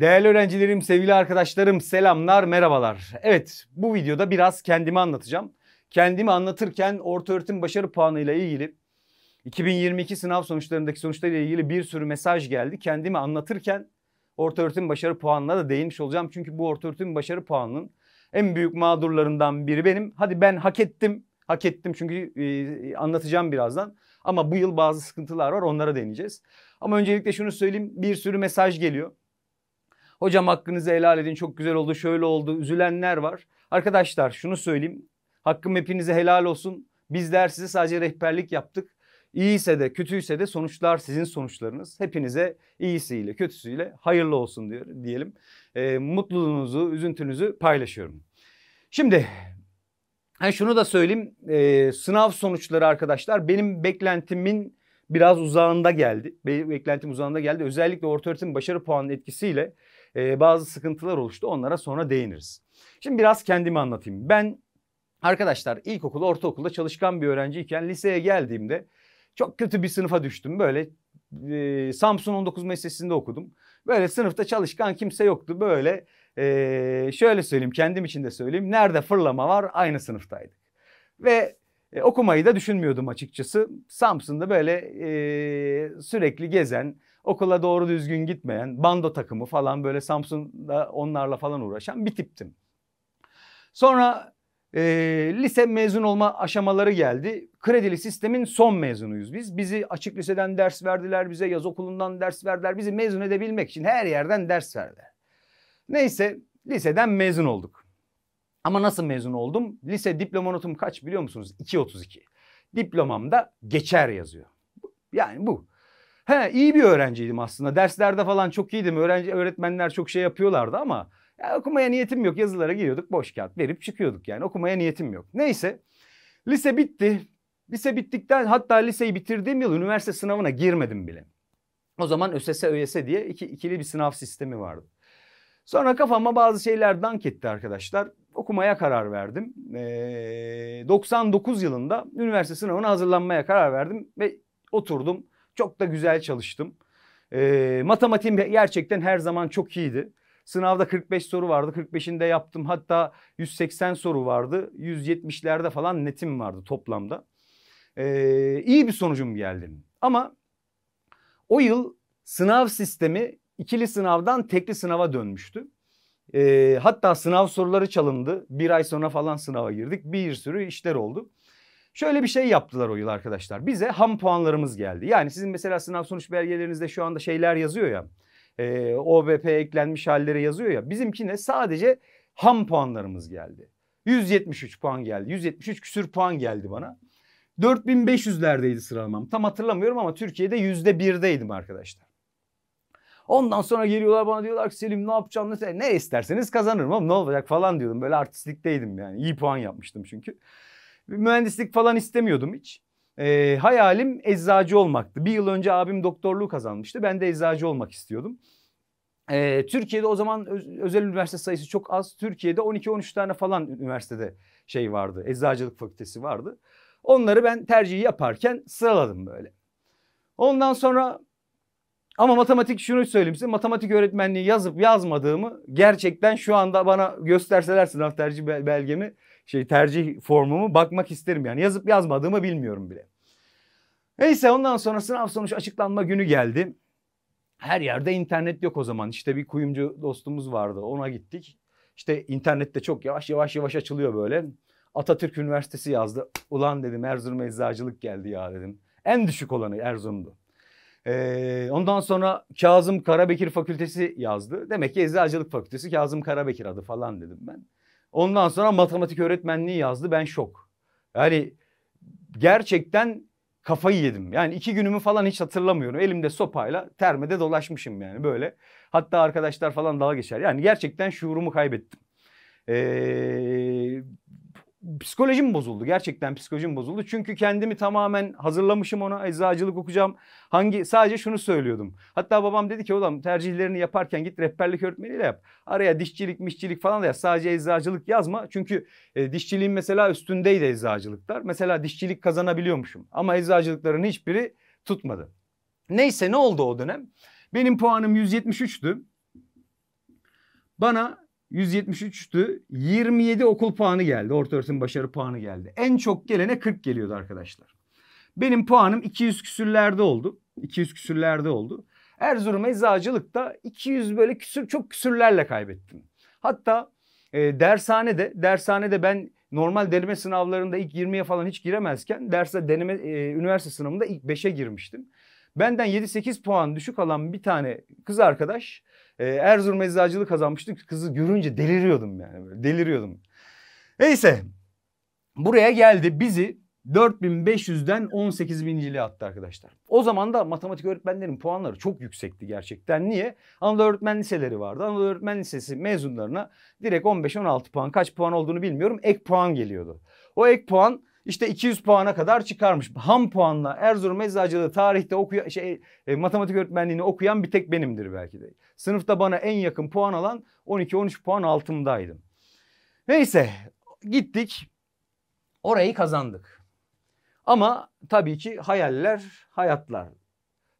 Değerli öğrencilerim, sevgili arkadaşlarım, selamlar, merhabalar. Evet, bu videoda biraz kendimi anlatacağım. Kendimi anlatırken orta öğretim başarı puanıyla ilgili 2022 sınav sonuçlarındaki sonuçlarla ilgili bir sürü mesaj geldi. Kendimi anlatırken orta öğretim başarı puanına da değinmiş olacağım. Çünkü bu orta öğretim başarı puanının en büyük mağdurlarından biri benim. Hadi ben hak ettim. Hak ettim çünkü e, anlatacağım birazdan. Ama bu yıl bazı sıkıntılar var onlara değineceğiz. Ama öncelikle şunu söyleyeyim bir sürü mesaj geliyor. Hocam hakkınızı helal edin çok güzel oldu şöyle oldu üzülenler var. Arkadaşlar şunu söyleyeyim. Hakkım hepinize helal olsun. Bizler size sadece rehberlik yaptık. İyiyse de kötüyse de sonuçlar sizin sonuçlarınız. Hepinize iyisiyle kötüsüyle hayırlı olsun diyor, diyelim. E, mutluluğunuzu, üzüntünüzü paylaşıyorum. Şimdi yani şunu da söyleyeyim. E, sınav sonuçları arkadaşlar benim beklentimin biraz uzağında geldi. Benim beklentim uzağında geldi. Özellikle orta öğretim başarı puanı etkisiyle e, bazı sıkıntılar oluştu. Onlara sonra değiniriz. Şimdi biraz kendimi anlatayım. Ben arkadaşlar ilkokul, ortaokulda çalışkan bir öğrenciyken liseye geldiğimde çok kötü bir sınıfa düştüm. Böyle e, Samsun 19 Meslesi'nde okudum. Böyle sınıfta çalışkan kimse yoktu. Böyle e, şöyle söyleyeyim kendim için de söyleyeyim. Nerede fırlama var aynı sınıftaydık. Ve e, okumayı da düşünmüyordum açıkçası. Samsun'da böyle e, sürekli gezen, okula doğru düzgün gitmeyen, bando takımı falan böyle Samsun'da onlarla falan uğraşan bir tiptim. Sonra e, lise mezun olma aşamaları geldi. Kredili sistemin son mezunuyuz biz. Bizi açık liseden ders verdiler, bize yaz okulundan ders verdiler. Bizi mezun edebilmek için her yerden ders verdiler. Neyse liseden mezun olduk. Ama nasıl mezun oldum? Lise diploma notum kaç biliyor musunuz? 2.32. Diplomamda geçer yazıyor. Yani bu. He iyi bir öğrenciydim aslında. Derslerde falan çok iyiydim. Öğrenci öğretmenler çok şey yapıyorlardı ama ya okumaya niyetim yok. Yazılara giriyorduk. Boş kağıt verip çıkıyorduk yani. Okumaya niyetim yok. Neyse. Lise bitti. Lise bittikten hatta liseyi bitirdiğim yıl üniversite sınavına girmedim bile. O zaman ÖSS ÖYS diye iki, ikili bir sınav sistemi vardı. Sonra kafama bazı şeyler dank etti arkadaşlar. Okumaya karar verdim. Ee, 99 yılında üniversite sınavına hazırlanmaya karar verdim ve oturdum çok da güzel çalıştım. E, matematiğim gerçekten her zaman çok iyiydi. Sınavda 45 soru vardı. 45'inde yaptım. Hatta 180 soru vardı. 170'lerde falan netim vardı toplamda. Ee, iyi bir sonucum geldi. Ama o yıl sınav sistemi ikili sınavdan tekli sınava dönmüştü. Ee, hatta sınav soruları çalındı. Bir ay sonra falan sınava girdik. Bir sürü işler oldu. Şöyle bir şey yaptılar o yıl arkadaşlar. Bize ham puanlarımız geldi. Yani sizin mesela sınav sonuç belgelerinizde şu anda şeyler yazıyor ya. E, OBP eklenmiş halleri yazıyor ya. Bizimkine sadece ham puanlarımız geldi. 173 puan geldi. 173 küsür puan geldi bana. 4500'lerdeydi sıralamam. Tam hatırlamıyorum ama Türkiye'de %1'deydim arkadaşlar. Ondan sonra geliyorlar bana diyorlar ki Selim ne yapacaksın? Ne, ne isterseniz kazanırım ama ne olacak falan diyordum. Böyle artistlikteydim yani. İyi puan yapmıştım çünkü. Mühendislik falan istemiyordum hiç. E, hayalim eczacı olmaktı. Bir yıl önce abim doktorluğu kazanmıştı. Ben de eczacı olmak istiyordum. E, Türkiye'de o zaman özel üniversite sayısı çok az. Türkiye'de 12-13 tane falan üniversitede şey vardı. Eczacılık fakültesi vardı. Onları ben tercihi yaparken sıraladım böyle. Ondan sonra ama matematik şunu söyleyeyim size. Matematik öğretmenliği yazıp yazmadığımı gerçekten şu anda bana gösterseler sınav tercih belgemi şey tercih formumu bakmak isterim yani. Yazıp yazmadığımı bilmiyorum bile. Neyse ondan sonra sınav sonuç açıklanma günü geldi. Her yerde internet yok o zaman. İşte bir kuyumcu dostumuz vardı. Ona gittik. İşte internette çok yavaş yavaş yavaş açılıyor böyle. Atatürk Üniversitesi yazdı. Ulan dedim Erzurum Eczacılık geldi ya dedim. En düşük olanı Erzurum'du. Ee, ondan sonra Kazım Karabekir Fakültesi yazdı. Demek ki Eczacılık Fakültesi Kazım Karabekir adı falan dedim ben. Ondan sonra matematik öğretmenliği yazdı. Ben şok. Yani gerçekten kafayı yedim. Yani iki günümü falan hiç hatırlamıyorum. Elimde sopayla termede dolaşmışım yani böyle. Hatta arkadaşlar falan dalga geçer. Yani gerçekten şuurumu kaybettim. Ee, psikolojim bozuldu. Gerçekten psikolojim bozuldu. Çünkü kendimi tamamen hazırlamışım ona. Eczacılık okuyacağım. Hangi sadece şunu söylüyordum. Hatta babam dedi ki oğlum tercihlerini yaparken git rehberlik öğretmeniyle yap. Araya dişçilik, mişçilik falan da yaz. Sadece eczacılık yazma. Çünkü e, dişçiliğin mesela üstündeydi eczacılıklar. Mesela dişçilik kazanabiliyormuşum. Ama eczacılıkların hiçbiri tutmadı. Neyse ne oldu o dönem? Benim puanım 173'tü. Bana 173'tü. 27 okul puanı geldi. Orta öğretim başarı puanı geldi. En çok gelene 40 geliyordu arkadaşlar. Benim puanım 200 küsürlerde oldu. 200 küsürlerde oldu. Erzurum Eczacılık'ta 200 böyle küsür çok küsürlerle kaybettim. Hatta e, dershanede, dershanede ben normal deneme sınavlarında ilk 20'ye falan hiç giremezken derse deneme e, üniversite sınavında ilk 5'e girmiştim. Benden 7-8 puan düşük alan bir tane kız arkadaş ee, Erzurum eczacılığı kazanmıştık Kızı görünce deliriyordum yani böyle deliriyordum. Neyse buraya geldi bizi 4500'den 18.000 18000'ciliğe attı arkadaşlar. O zaman da matematik öğretmenlerin puanları çok yüksekti gerçekten. Niye? Anadolu Öğretmen Liseleri vardı. Anadolu Öğretmen Lisesi mezunlarına direkt 15-16 puan kaç puan olduğunu bilmiyorum ek puan geliyordu. O ek puan işte 200 puana kadar çıkarmış. Ham puanla Erzurum Eczacılığı tarihte okuya, şey, e, matematik öğretmenliğini okuyan bir tek benimdir belki de. Sınıfta bana en yakın puan alan 12-13 puan altımdaydım. Neyse gittik orayı kazandık. Ama tabii ki hayaller hayatlar.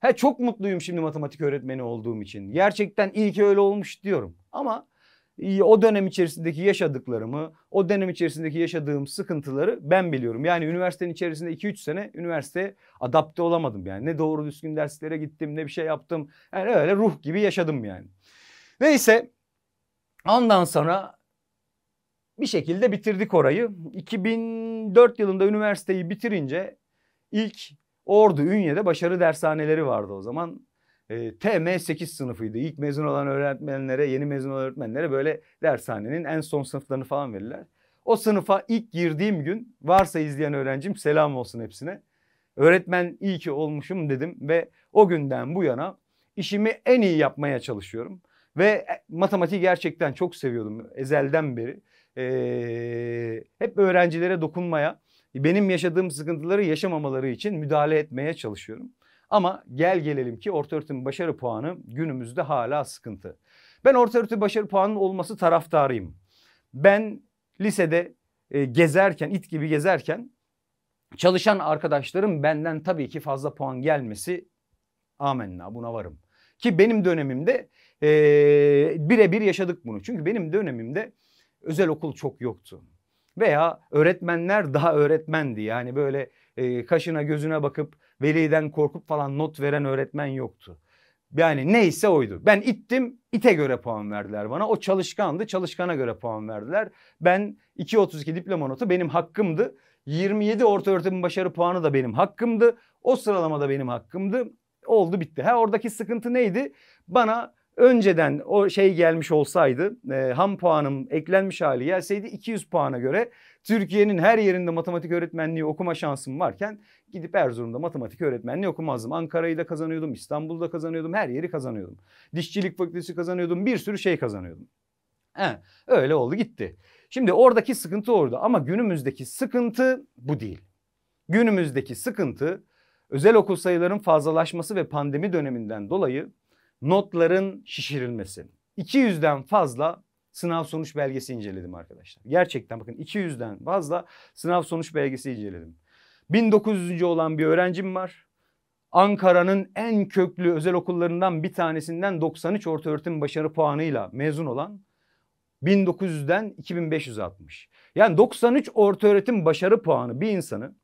He çok mutluyum şimdi matematik öğretmeni olduğum için. Gerçekten iyi ki öyle olmuş diyorum. Ama o dönem içerisindeki yaşadıklarımı, o dönem içerisindeki yaşadığım sıkıntıları ben biliyorum. Yani üniversitenin içerisinde 2-3 sene üniversiteye adapte olamadım yani. Ne doğru düzgün derslere gittim, ne bir şey yaptım. Yani öyle ruh gibi yaşadım yani. Neyse ondan sonra bir şekilde bitirdik orayı. 2004 yılında üniversiteyi bitirince ilk Ordu Ünye'de başarı dershaneleri vardı o zaman e, ee, TM8 sınıfıydı. İlk mezun olan öğretmenlere, yeni mezun olan öğretmenlere böyle dershanenin en son sınıflarını falan verirler. O sınıfa ilk girdiğim gün varsa izleyen öğrencim selam olsun hepsine. Öğretmen iyi ki olmuşum dedim ve o günden bu yana işimi en iyi yapmaya çalışıyorum. Ve e, matematiği gerçekten çok seviyordum ezelden beri. Ee, hep öğrencilere dokunmaya, benim yaşadığım sıkıntıları yaşamamaları için müdahale etmeye çalışıyorum. Ama gel gelelim ki ortaöğretimin başarı puanı günümüzde hala sıkıntı. Ben ortaöğreti başarı puanının olması taraftarıyım. Ben lisede e, gezerken, it gibi gezerken çalışan arkadaşlarım benden tabii ki fazla puan gelmesi amenna buna varım. Ki benim dönemimde e, birebir yaşadık bunu. Çünkü benim dönemimde özel okul çok yoktu. Veya öğretmenler daha öğretmendi. Yani böyle e, kaşına gözüne bakıp veliden korkup falan not veren öğretmen yoktu. Yani neyse oydu. Ben ittim, ite göre puan verdiler bana. O çalışkandı, çalışkana göre puan verdiler. Ben 2.32 diploma notu benim hakkımdı. 27 orta öğretim başarı puanı da benim hakkımdı. O sıralamada benim hakkımdı. Oldu bitti. Ha oradaki sıkıntı neydi? Bana önceden o şey gelmiş olsaydı e, ham puanım eklenmiş hali gelseydi 200 puana göre Türkiye'nin her yerinde matematik öğretmenliği okuma şansım varken gidip Erzurum'da matematik öğretmenliği okumazdım. Ankara'yı da kazanıyordum, İstanbul'da kazanıyordum, her yeri kazanıyordum. Dişçilik fakültesi kazanıyordum, bir sürü şey kazanıyordum. He, öyle oldu gitti. Şimdi oradaki sıkıntı orada ama günümüzdeki sıkıntı bu değil. Günümüzdeki sıkıntı özel okul sayılarının fazlalaşması ve pandemi döneminden dolayı notların şişirilmesi. 200'den fazla sınav sonuç belgesi inceledim arkadaşlar. Gerçekten bakın 200'den fazla sınav sonuç belgesi inceledim. 1900. olan bir öğrencim var. Ankara'nın en köklü özel okullarından bir tanesinden 93 ortaöğretim başarı puanıyla mezun olan 1900'den 2500'e atmış. Yani 93 ortaöğretim başarı puanı bir insanı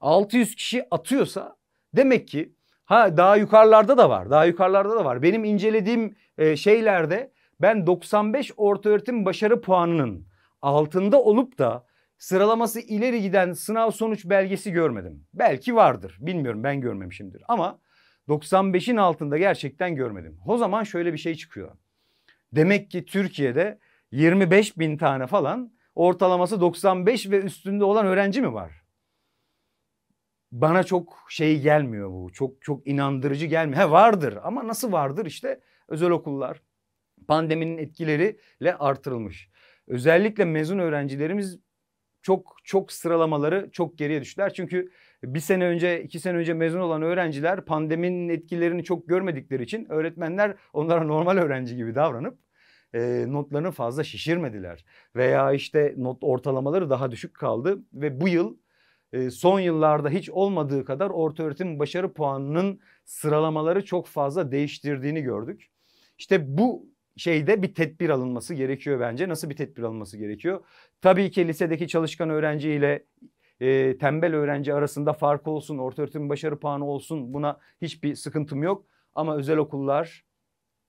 600 kişi atıyorsa demek ki Ha daha yukarılarda da var. Daha yukarılarda da var. Benim incelediğim e, şeylerde ben 95 ortaöğretim başarı puanının altında olup da sıralaması ileri giden sınav sonuç belgesi görmedim. Belki vardır. Bilmiyorum ben görmemişimdir. Ama 95'in altında gerçekten görmedim. O zaman şöyle bir şey çıkıyor. Demek ki Türkiye'de 25 bin tane falan ortalaması 95 ve üstünde olan öğrenci mi var? bana çok şey gelmiyor bu. Çok çok inandırıcı gelmiyor. He vardır ama nasıl vardır işte özel okullar pandeminin etkileriyle artırılmış. Özellikle mezun öğrencilerimiz çok çok sıralamaları çok geriye düştüler. Çünkü bir sene önce, iki sene önce mezun olan öğrenciler pandeminin etkilerini çok görmedikleri için öğretmenler onlara normal öğrenci gibi davranıp e, notlarını fazla şişirmediler. Veya işte not ortalamaları daha düşük kaldı ve bu yıl son yıllarda hiç olmadığı kadar orta öğretim başarı puanının sıralamaları çok fazla değiştirdiğini gördük. İşte bu şeyde bir tedbir alınması gerekiyor bence. Nasıl bir tedbir alınması gerekiyor? Tabii ki lisedeki çalışkan öğrenci ile e, tembel öğrenci arasında fark olsun, orta öğretim başarı puanı olsun buna hiçbir sıkıntım yok. Ama özel okullar,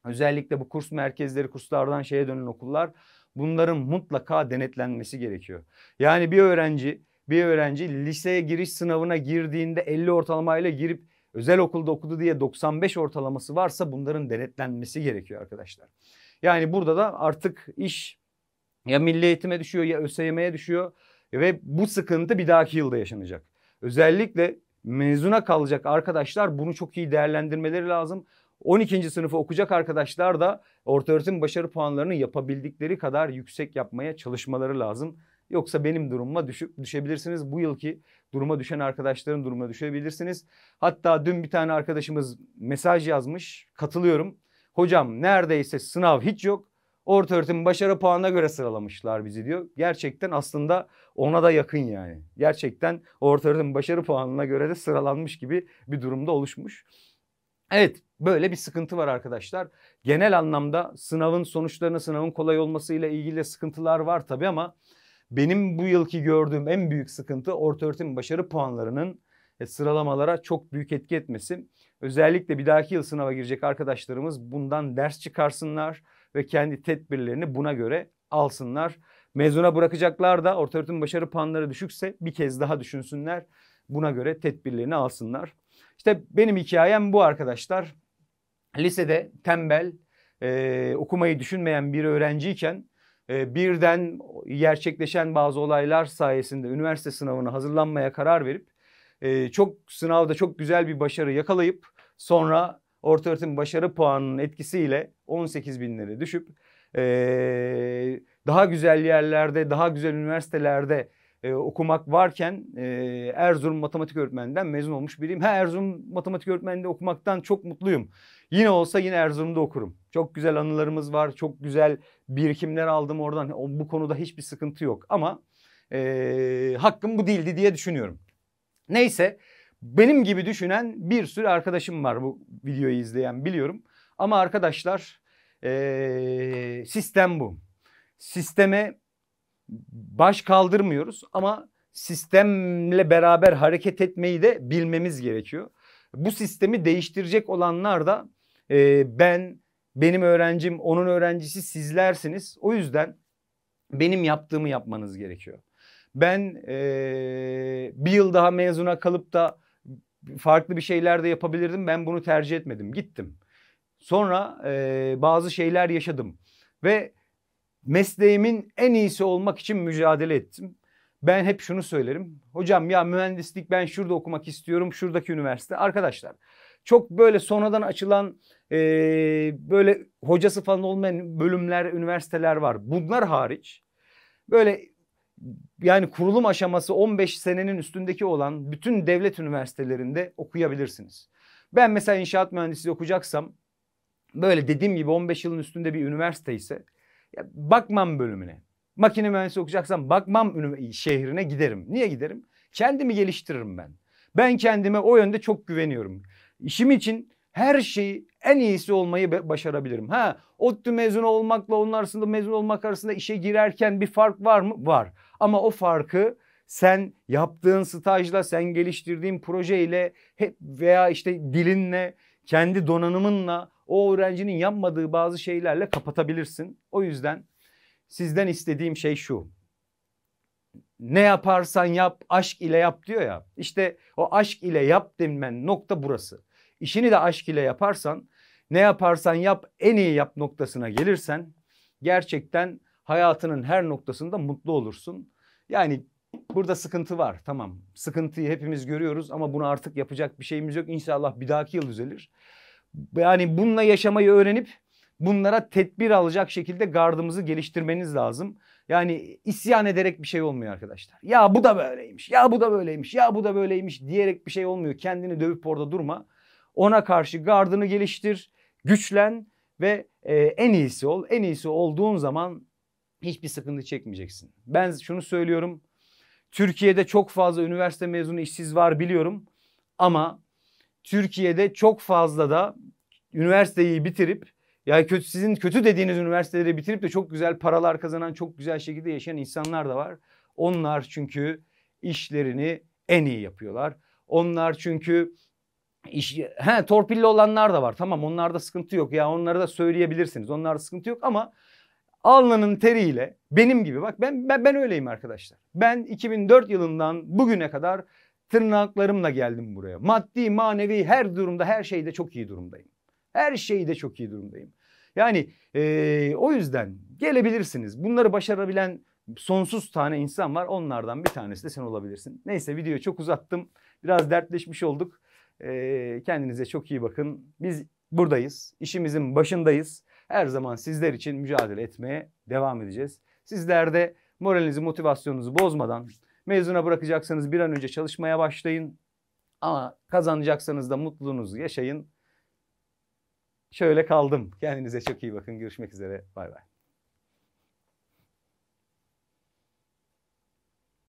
özellikle bu kurs merkezleri, kurslardan şeye dönen okullar bunların mutlaka denetlenmesi gerekiyor. Yani bir öğrenci bir öğrenci liseye giriş sınavına girdiğinde 50 ortalamayla girip özel okulda okudu diye 95 ortalaması varsa bunların denetlenmesi gerekiyor arkadaşlar. Yani burada da artık iş ya milli eğitime düşüyor ya ÖSYM'ye düşüyor ve bu sıkıntı bir dahaki yılda yaşanacak. Özellikle mezuna kalacak arkadaşlar bunu çok iyi değerlendirmeleri lazım. 12. sınıfı okuyacak arkadaşlar da ortaöğretim başarı puanlarını yapabildikleri kadar yüksek yapmaya çalışmaları lazım. Yoksa benim durumuma düşüp düşebilirsiniz. Bu yılki duruma düşen arkadaşların durumuna düşebilirsiniz. Hatta dün bir tane arkadaşımız mesaj yazmış. Katılıyorum. Hocam neredeyse sınav hiç yok. Orta öğretim başarı puanına göre sıralamışlar bizi diyor. Gerçekten aslında ona da yakın yani. Gerçekten orta öğretim başarı puanına göre de sıralanmış gibi bir durumda oluşmuş. Evet böyle bir sıkıntı var arkadaşlar. Genel anlamda sınavın sonuçlarına sınavın kolay olmasıyla ilgili sıkıntılar var tabii ama benim bu yılki gördüğüm en büyük sıkıntı orta öğretim başarı puanlarının e, sıralamalara çok büyük etki etmesi. Özellikle bir dahaki yıl sınava girecek arkadaşlarımız bundan ders çıkarsınlar ve kendi tedbirlerini buna göre alsınlar. Mezuna bırakacaklar da orta öğretim başarı puanları düşükse bir kez daha düşünsünler. Buna göre tedbirlerini alsınlar. İşte benim hikayem bu arkadaşlar. Lisede tembel, e, okumayı düşünmeyen bir öğrenciyken ee, birden gerçekleşen bazı olaylar sayesinde üniversite sınavına hazırlanmaya karar verip e, çok sınavda çok güzel bir başarı yakalayıp sonra orta öğretim başarı puanının etkisiyle 18 binlere düşüp e, daha güzel yerlerde daha güzel üniversitelerde e, okumak varken e, Erzurum matematik öğretmeninden mezun olmuş biriyim. Ha Erzurum matematik öğretmeninde okumaktan çok mutluyum. Yine olsa yine Erzurum'da okurum. Çok güzel anılarımız var. Çok güzel birikimler aldım oradan. Bu konuda hiçbir sıkıntı yok. Ama ee, hakkım bu değildi diye düşünüyorum. Neyse benim gibi düşünen bir sürü arkadaşım var bu videoyu izleyen biliyorum. Ama arkadaşlar ee, sistem bu. Sisteme baş kaldırmıyoruz ama sistemle beraber hareket etmeyi de bilmemiz gerekiyor. Bu sistemi değiştirecek olanlar da ee, ben, benim öğrencim, onun öğrencisi sizlersiniz. O yüzden benim yaptığımı yapmanız gerekiyor. Ben e, bir yıl daha mezuna kalıp da farklı bir şeyler de yapabilirdim. Ben bunu tercih etmedim. Gittim. Sonra e, bazı şeyler yaşadım. Ve mesleğimin en iyisi olmak için mücadele ettim. Ben hep şunu söylerim. Hocam ya mühendislik ben şurada okumak istiyorum. Şuradaki üniversite. Arkadaşlar çok böyle sonradan açılan e, böyle hocası falan olmayan bölümler, üniversiteler var. Bunlar hariç böyle yani kurulum aşaması 15 senenin üstündeki olan bütün devlet üniversitelerinde okuyabilirsiniz. Ben mesela inşaat mühendisliği okuyacaksam böyle dediğim gibi 15 yılın üstünde bir üniversite ise bakmam bölümüne. Makine mühendisi okuyacaksam bakmam şehrine giderim. Niye giderim? Kendimi geliştiririm ben. Ben kendime o yönde çok güveniyorum. İşim için her şeyi en iyisi olmayı başarabilirim. Ha, ODTÜ mezunu olmakla onun arasında mezun olmak arasında işe girerken bir fark var mı? Var. Ama o farkı sen yaptığın stajla, sen geliştirdiğin projeyle hep veya işte dilinle, kendi donanımınla o öğrencinin yapmadığı bazı şeylerle kapatabilirsin. O yüzden sizden istediğim şey şu. Ne yaparsan yap, aşk ile yap diyor ya. İşte o aşk ile yap denilen nokta burası işini de aşk ile yaparsan, ne yaparsan yap en iyi yap noktasına gelirsen gerçekten hayatının her noktasında mutlu olursun. Yani burada sıkıntı var tamam. Sıkıntıyı hepimiz görüyoruz ama bunu artık yapacak bir şeyimiz yok. İnşallah bir dahaki yıl düzelir. Yani bununla yaşamayı öğrenip bunlara tedbir alacak şekilde gardımızı geliştirmeniz lazım. Yani isyan ederek bir şey olmuyor arkadaşlar. Ya bu da böyleymiş, ya bu da böyleymiş, ya bu da böyleymiş diyerek bir şey olmuyor. Kendini dövüp orada durma. Ona karşı gardını geliştir, güçlen ve e, en iyisi ol. En iyisi olduğun zaman hiçbir sıkıntı çekmeyeceksin. Ben şunu söylüyorum. Türkiye'de çok fazla üniversite mezunu işsiz var biliyorum. Ama Türkiye'de çok fazla da üniversiteyi bitirip ya kötü sizin kötü dediğiniz üniversiteleri bitirip de çok güzel paralar kazanan, çok güzel şekilde yaşayan insanlar da var. Onlar çünkü işlerini en iyi yapıyorlar. Onlar çünkü İş, he, torpilli olanlar da var. Tamam onlarda sıkıntı yok. Ya onları da söyleyebilirsiniz. Onlarda sıkıntı yok ama alnının teriyle benim gibi bak ben, ben ben öyleyim arkadaşlar. Ben 2004 yılından bugüne kadar tırnaklarımla geldim buraya. Maddi, manevi her durumda, her şeyde çok iyi durumdayım. Her şeyde çok iyi durumdayım. Yani e, o yüzden gelebilirsiniz. Bunları başarabilen sonsuz tane insan var. Onlardan bir tanesi de sen olabilirsin. Neyse video çok uzattım. Biraz dertleşmiş olduk. E, kendinize çok iyi bakın. Biz buradayız. İşimizin başındayız. Her zaman sizler için mücadele etmeye devam edeceğiz. Sizler de moralinizi, motivasyonunuzu bozmadan mezuna bırakacaksanız bir an önce çalışmaya başlayın. Ama kazanacaksanız da mutluluğunuzu yaşayın. Şöyle kaldım. Kendinize çok iyi bakın. Görüşmek üzere. Bay bay.